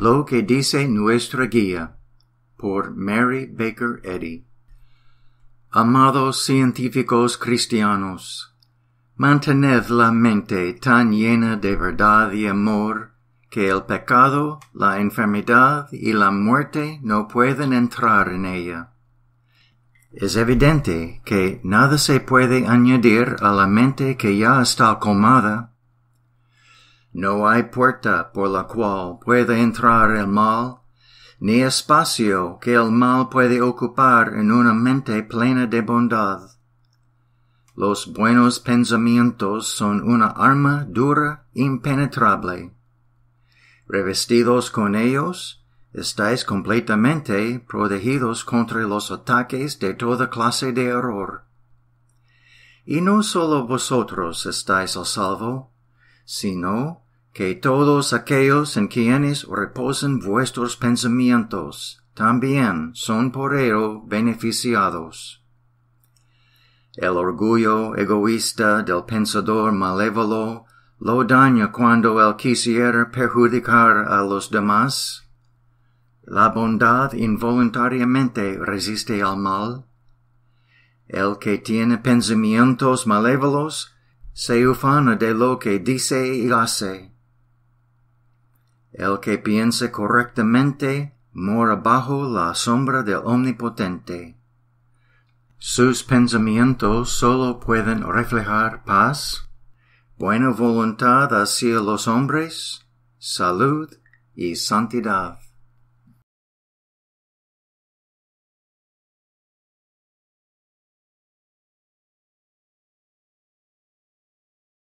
Lo que dice nuestra guía por Mary Baker Eddy. Amados científicos cristianos, mantened la mente tan llena de verdad y amor que el pecado, la enfermedad y la muerte no pueden entrar en ella. Es evidente que nada se puede añadir a la mente que ya está colmada no hay puerta por la cual puede entrar el mal, ni espacio que el mal puede ocupar en una mente plena de bondad. Los buenos pensamientos son una arma dura, impenetrable. Revestidos con ellos, estáis completamente protegidos contra los ataques de toda clase de error. Y no solo vosotros estáis a salvo, sino que todos aquellos en quienes reposan vuestros pensamientos también son por ello beneficiados. El orgullo egoísta del pensador malévolo lo daña cuando él quisiera perjudicar a los demás. La bondad involuntariamente resiste al mal. El que tiene pensamientos malévolos se ufana de lo que dice y hace el que piense correctamente mora bajo la sombra del Omnipotente. Sus pensamientos solo pueden reflejar paz, buena voluntad hacia los hombres, salud y santidad.